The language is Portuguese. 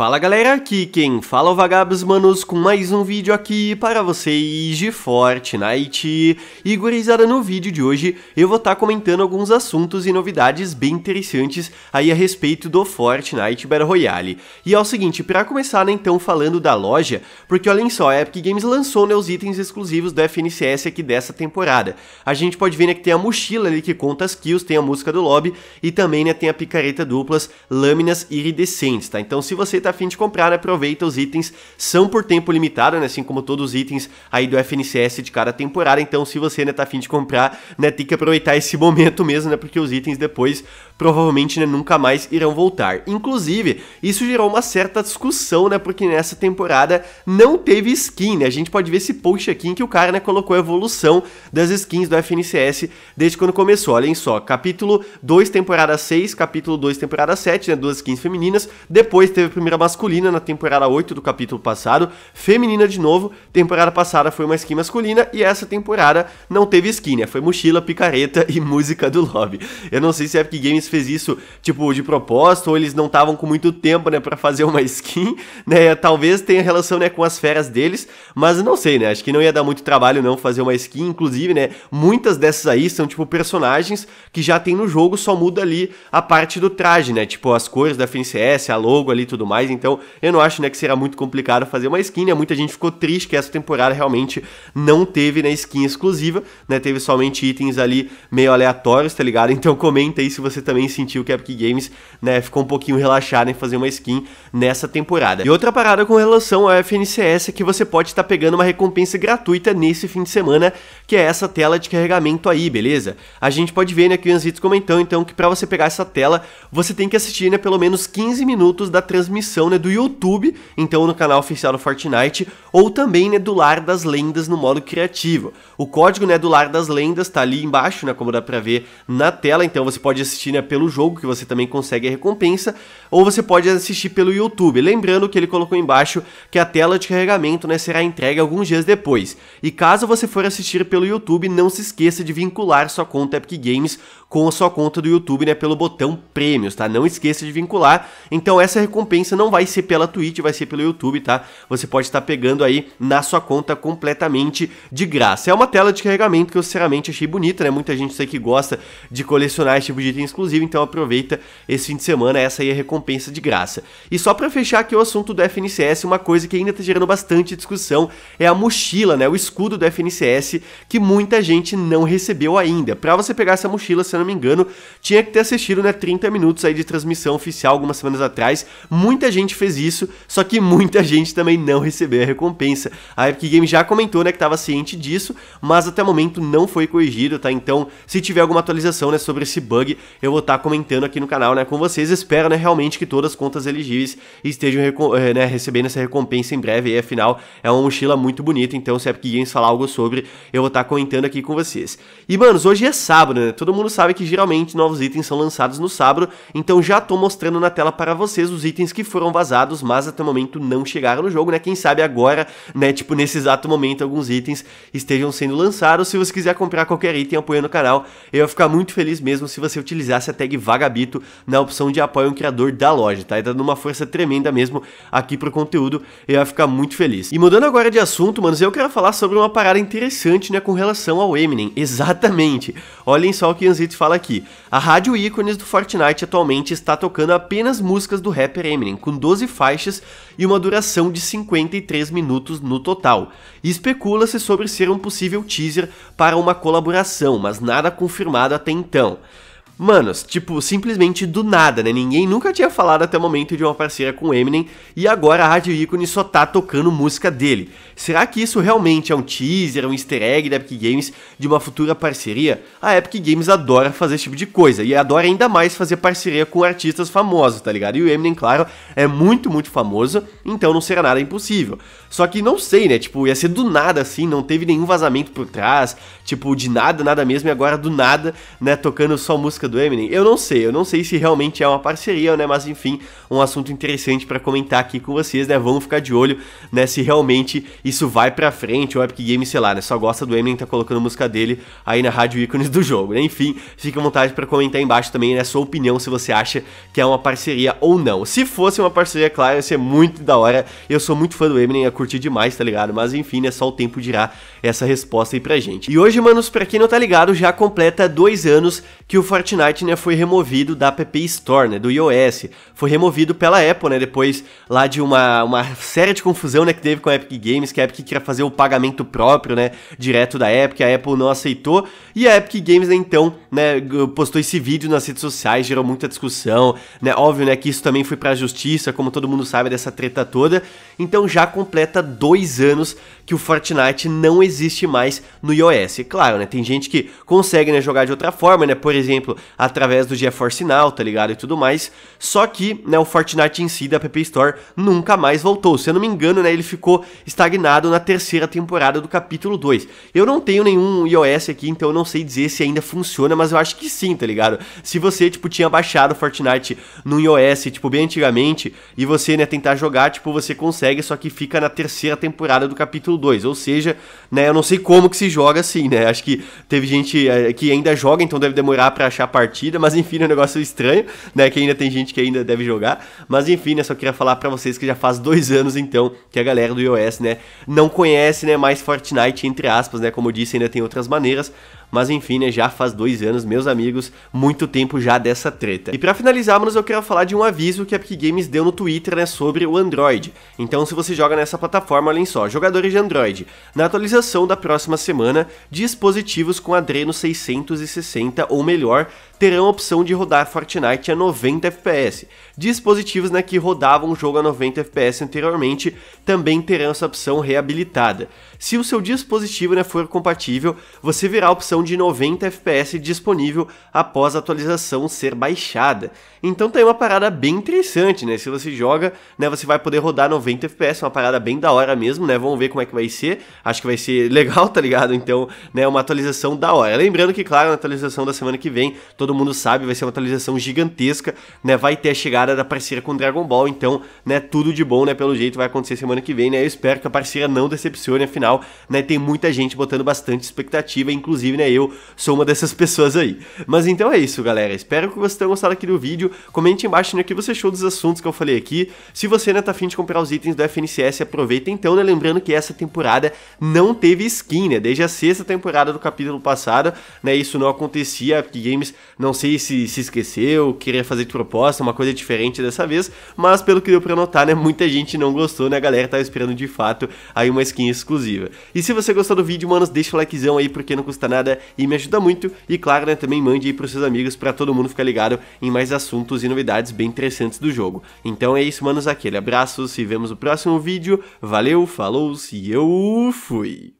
Fala galera, aqui quem fala é o Vagabos Manos com mais um vídeo aqui para vocês de Fortnite. E gurizada, no vídeo de hoje eu vou estar tá comentando alguns assuntos e novidades bem interessantes aí a respeito do Fortnite Battle Royale. E é o seguinte, para começar né, então falando da loja, porque olhem só, a Epic Games lançou né, os itens exclusivos do FNCS aqui dessa temporada. A gente pode ver né, que tem a mochila ali que conta as kills, tem a música do lobby e também né, tem a picareta duplas, lâminas iridescentes, tá? Então se você tá tá afim de comprar, né? aproveita os itens, são por tempo limitado, né, assim como todos os itens aí do FNCS de cada temporada, então se você né, tá afim de comprar, né, tem que aproveitar esse momento mesmo, né, porque os itens depois provavelmente né, nunca mais irão voltar. Inclusive, isso gerou uma certa discussão, né, porque nessa temporada não teve skin, né, a gente pode ver esse post aqui em que o cara, né, colocou a evolução das skins do FNCS desde quando começou, olhem só, capítulo 2, temporada 6, capítulo 2, temporada 7, né, duas skins femininas, depois teve a primeira masculina na temporada 8 do capítulo passado, feminina de novo, temporada passada foi uma skin masculina e essa temporada não teve skin, né? Foi mochila, picareta e música do lobby. Eu não sei se a Epic Games fez isso, tipo, de propósito ou eles não estavam com muito tempo, né, pra fazer uma skin, né? Talvez tenha relação, né, com as feras deles, mas não sei, né? Acho que não ia dar muito trabalho não fazer uma skin, inclusive, né, muitas dessas aí são, tipo, personagens que já tem no jogo, só muda ali a parte do traje, né? Tipo, as cores da FNCS, a logo ali e tudo mais mais, então eu não acho né, que será muito complicado fazer uma skin, né? Muita gente ficou triste que essa temporada realmente não teve né, skin exclusiva, né? Teve somente itens ali meio aleatórios, tá ligado? Então comenta aí se você também sentiu que a Epic Games né, ficou um pouquinho relaxada em fazer uma skin nessa temporada. E outra parada com relação ao FNCS é que você pode estar tá pegando uma recompensa gratuita nesse fim de semana, que é essa tela de carregamento aí, beleza? A gente pode ver né, que o Anzitos comentando então que para você pegar essa tela, você tem que assistir né, pelo menos 15 minutos da transmissão edição né, do YouTube, então no canal oficial do Fortnite, ou também né, do Lar das Lendas no modo criativo. O código né, do Lar das Lendas tá ali embaixo, né, como dá para ver na tela, então você pode assistir né, pelo jogo, que você também consegue a recompensa, ou você pode assistir pelo YouTube. Lembrando que ele colocou embaixo que a tela de carregamento né, será entregue alguns dias depois. E caso você for assistir pelo YouTube, não se esqueça de vincular sua conta Epic Games com a sua conta do YouTube né, pelo botão Prêmios, tá? Não esqueça de vincular. Então essa recompensa não vai ser pela Twitch, vai ser pelo YouTube, tá? Você pode estar pegando aí na sua conta completamente de graça. É uma tela de carregamento que eu sinceramente achei bonita, né? Muita gente sei que gosta de colecionar esse tipo de item exclusivo, então aproveita esse fim de semana, essa aí é a recompensa de graça. E só para fechar aqui o assunto do FNCS, uma coisa que ainda tá gerando bastante discussão é a mochila, né? O escudo do FNCS que muita gente não recebeu ainda. Para você pegar essa mochila, se eu não me engano, tinha que ter assistido, né, 30 minutos aí de transmissão oficial algumas semanas atrás. Muita gente fez isso, só que muita gente também não recebeu a recompensa. A Epic Games já comentou, né, que estava ciente disso, mas até o momento não foi corrigido, tá? Então, se tiver alguma atualização, né, sobre esse bug, eu vou estar tá comentando aqui no canal, né, com vocês. Espero, né, realmente que todas as contas elegíveis estejam, eh, né, recebendo essa recompensa em breve. E afinal, é uma mochila muito bonita, então se a Epic Games falar algo sobre, eu vou estar tá comentando aqui com vocês. E, manos, hoje é sábado, né? Todo mundo sabe que geralmente novos itens são lançados no sábado, então já tô mostrando na tela para vocês os itens que foram foram vazados, mas até o momento não chegaram no jogo, né? Quem sabe agora, né, tipo, nesse exato momento, alguns itens estejam sendo lançados. Se você quiser comprar qualquer item apoiando o canal, eu ia ficar muito feliz mesmo se você utilizasse a tag Vagabito na opção de apoio ao criador da loja, tá? E dando uma força tremenda mesmo aqui pro conteúdo, eu ia ficar muito feliz. E mudando agora de assunto, manos, eu quero falar sobre uma parada interessante, né, com relação ao Eminem. Exatamente. Olhem só o que Anzito fala aqui. A rádio ícones do Fortnite atualmente está tocando apenas músicas do rapper Eminem, com 12 faixas e uma duração de 53 minutos no total. Especula-se sobre ser um possível teaser para uma colaboração, mas nada confirmado até então. Manos, tipo, simplesmente do nada, né? Ninguém nunca tinha falado até o momento de uma parceria com Eminem e agora a Rádio Ícone só tá tocando música dele. Será que isso realmente é um teaser, um easter egg da Epic Games de uma futura parceria? A Epic Games adora fazer esse tipo de coisa e adora ainda mais fazer parceria com artistas famosos, tá ligado? E o Eminem, claro, é muito, muito famoso, então não será nada impossível. Só que não sei, né? Tipo, ia ser do nada assim, não teve nenhum vazamento por trás, tipo, de nada, nada mesmo, e agora do nada, né? Tocando só música do Eminem? Eu não sei, eu não sei se realmente é uma parceria, né? Mas enfim, um assunto interessante para comentar aqui com vocês, né? Vamos ficar de olho, né? Se realmente isso vai pra frente, O Epic Games, sei lá, né? Só gosta do Eminem, tá colocando música dele aí na rádio ícones do jogo, né? Enfim, fique à vontade para comentar embaixo também, né? Sua opinião, se você acha que é uma parceria ou não. Se fosse uma parceria, é claro, ia ser muito da hora. Eu sou muito fã do Eminem, ia curtir demais, tá ligado? Mas enfim, né? Só o tempo dirá essa resposta aí pra gente. E hoje, manos, pra quem não tá ligado, já completa dois anos que o Fortnite Fortnite né, foi removido da App Store, né, do iOS. Foi removido pela Apple, né, depois lá de uma, uma série de confusão né, que teve com a Epic Games, que a Epic queria fazer o pagamento próprio, né, direto da Epic, a Apple não aceitou. E a Epic Games, né, então, né, postou esse vídeo nas redes sociais, gerou muita discussão, né, óbvio, né, que isso também foi para a justiça, como todo mundo sabe dessa treta toda. Então já completa dois anos que o Fortnite não existe mais no iOS. Claro, né, tem gente que consegue, né, jogar de outra forma, né, por exemplo, através do GeForce Now, tá ligado? E tudo mais. Só que, né, o Fortnite em si da App Store nunca mais voltou. Se eu não me engano, né, ele ficou estagnado na terceira temporada do capítulo 2. Eu não tenho nenhum iOS aqui, então eu não sei dizer se ainda funciona, mas eu acho que sim, tá ligado? Se você, tipo, tinha baixado Fortnite no iOS, tipo, bem antigamente, e você, né, tentar jogar, tipo, você consegue, só que fica na terceira temporada do capítulo 2. Ou seja, né, eu não sei como que se joga assim, né? Acho que teve gente é, que ainda joga, então deve demorar para achar partida, mas enfim, é um negócio estranho, né? Que ainda tem gente que ainda deve jogar. Mas enfim, né? Só queria falar para vocês que já faz dois anos então que a galera do iOS, né? Não conhece, né? Mais Fortnite, entre aspas, né? Como eu disse, ainda tem outras maneiras. Mas enfim, né, já faz dois anos, meus amigos, muito tempo já dessa treta. E para finalizarmos, eu quero falar de um aviso que a Epic Games deu no Twitter, né, sobre o Android. Então, se você joga nessa plataforma, olhem só, jogadores de Android, na atualização da próxima semana, dispositivos com Adreno 660 ou melhor terão a opção de rodar Fortnite a 90 FPS. Dispositivos né, que rodavam o jogo a 90 FPS anteriormente também terão essa opção reabilitada. Se o seu dispositivo né, for compatível, você verá a opção de 90 FPS disponível após a atualização ser baixada. Então tem tá uma parada bem interessante, né? Se você joga, né, você vai poder rodar 90 FPS, uma parada bem da hora mesmo, né? Vamos ver como é que vai ser. Acho que vai ser legal, tá ligado? Então, né, uma atualização da hora. Lembrando que, claro, na atualização da semana que vem todo mundo sabe, vai ser uma atualização gigantesca, né? Vai ter a chegada da parceria com Dragon Ball, então, né, tudo de bom, né, pelo jeito vai acontecer semana que vem, né? Eu espero que a parceria não decepcione, afinal, né, tem muita gente botando bastante expectativa, inclusive, né, eu sou uma dessas pessoas aí. Mas então é isso, galera. Espero que vocês tenham gostado aqui do vídeo. Comente embaixo né, o que você achou dos assuntos que eu falei aqui. Se você né, tá afim de comprar os itens do FNCS, aproveita então, né? Lembrando que essa temporada não teve skin, né? Desde a sexta temporada do capítulo passado, né? Isso não acontecia, Epic Games não sei se se esqueceu, queria fazer de proposta, uma coisa diferente dessa vez, mas pelo que deu pra notar, né, muita gente não gostou, né, a galera tava esperando de fato aí uma skin exclusiva. E se você gostou do vídeo, manos, deixa o likezão aí, porque não custa nada e me ajuda muito, e claro, né, também mande aí pros seus amigos para todo mundo ficar ligado em mais assuntos e novidades bem interessantes do jogo. Então é isso, manos, aquele abraço, se vemos no próximo vídeo, valeu, falou, se eu fui!